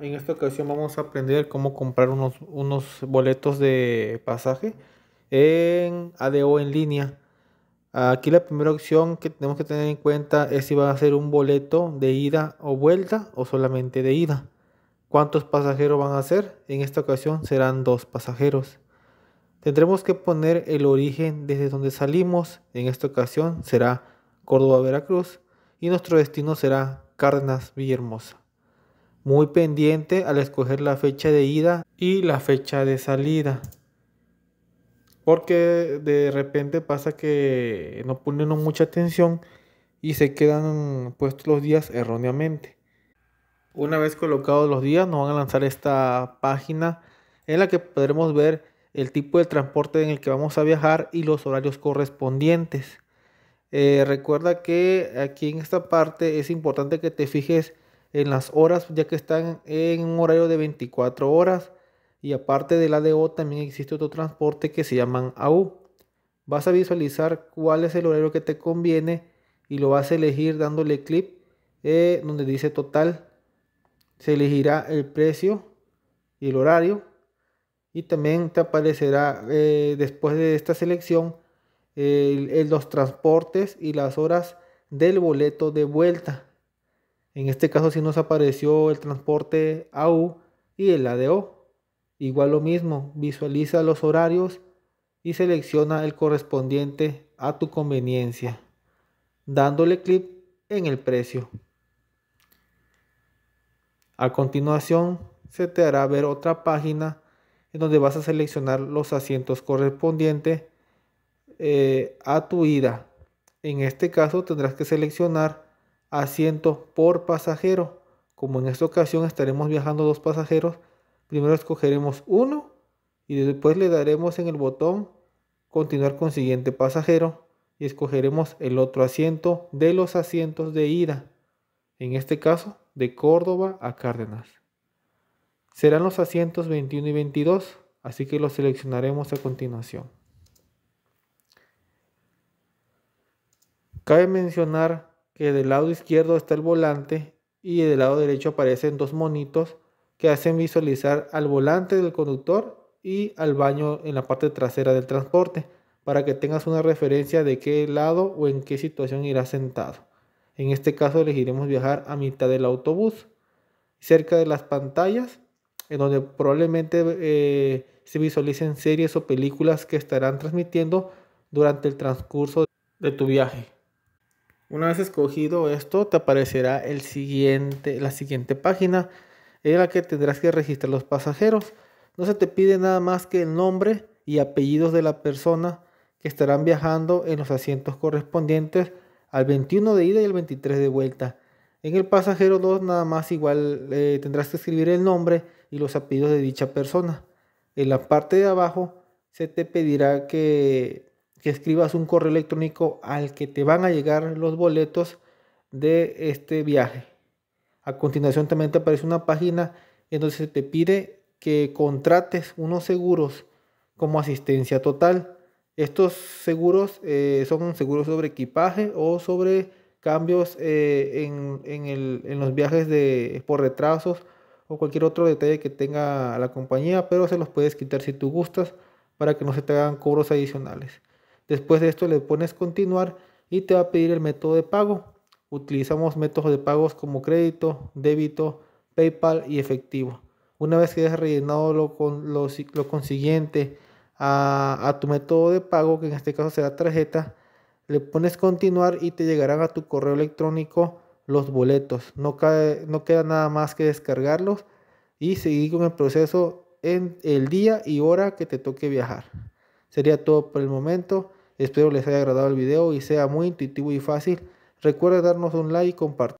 en esta ocasión vamos a aprender cómo comprar unos, boletos de pasaje en ADO en línea. Aquí la primera opción que tenemos que tener en cuenta es si va a ser un boleto de ida o vuelta o solamente de ida. ¿Cuántos pasajeros van a ser? En esta ocasión serán dos pasajeros. Tendremos que poner el origen desde donde salimos. En esta ocasión será Córdoba, Veracruz. Y nuestro destino será Cárdenas, Villahermosa muy pendiente al escoger la fecha de ida y la fecha de salida. Porque de repente pasa que no ponen mucha atención y se quedan puestos los días erróneamente. Una vez colocados los días nos van a lanzar esta página en la que podremos ver el tipo de transporte en el que vamos a viajar y los horarios correspondientes. Eh, recuerda que aquí en esta parte es importante que te fijes en las horas, ya que están en un horario de 24 horas. Y aparte de de o también existe otro transporte que se llama AU. Vas a visualizar cuál es el horario que te conviene y lo vas a elegir dándole clic eh, donde dice total. Se elegirá el precio y el horario. Y también te aparecerá eh, después de esta selección los transportes y las horas del boleto de vuelta. En este caso si nos apareció el transporte AU y el ADO. Igual lo mismo, visualiza los horarios y selecciona el correspondiente a tu conveniencia, dándole clic en el precio. A continuación, se te hará ver otra página en donde vas a seleccionar los asientos correspondientes eh, a tu ida. En este caso, tendrás que seleccionar asiento por pasajero. Como en esta ocasión estaremos viajando dos pasajeros, primero escogeremos uno y después le daremos en el botón continuar con siguiente pasajero y escogeremos el otro asiento de los asientos de ida, en este caso de Córdoba a Cárdenas. Serán los asientos 21 y 22, así que los seleccionaremos a continuación. Cabe mencionar que del lado izquierdo está el volante y del lado derecho aparecen dos monitos que hacen visualizar al volante del conductor y al baño en la parte trasera del transporte para que tengas una referencia de qué lado o en qué situación irás sentado. En este caso elegiremos viajar a mitad del autobús, cerca de las pantallas, en donde probablemente eh, se visualicen series o películas que estarán transmitiendo durante el transcurso de tu viaje. Una vez escogido esto, te aparecerá el siguiente, la siguiente página en la que tendrás que registrar los pasajeros. No se te pide nada más que el nombre y apellidos de la persona que estarán viajando en los asientos correspondientes al 21 de ida y el 23 de vuelta. En el pasajero 2 nada más igual eh, tendrás que escribir el nombre y los apellidos de dicha persona. En la parte de abajo se te pedirá que que escribas un correo electrónico al que te van a llegar los boletos de este viaje. A continuación también te aparece una página en donde se te pide que contrates unos seguros como asistencia total. Estos seguros eh, son seguros sobre equipaje o sobre cambios eh, en, los viajes de, por retrasos o cualquier otro detalle que tenga la compañía, pero se los puedes quitar si tú gustas para que no se te hagan cobros adicionales. Después de esto le pones continuar y te va a pedir el método de pago. Utilizamos métodos de pagos como crédito, débito, PayPal y efectivo. Una vez que hayas rellenado lo, lo, consiguiente a, tu método de pago, que en este caso será tarjeta, le pones continuar y te llegarán a tu correo electrónico los boletos. no queda nada más que descargarlos y seguir con el proceso en el día y hora que te toque viajar. Sería todo por el momento. Espero les haya agradado el video y sea muy intuitivo y fácil. Recuerda darnos un like y compartir.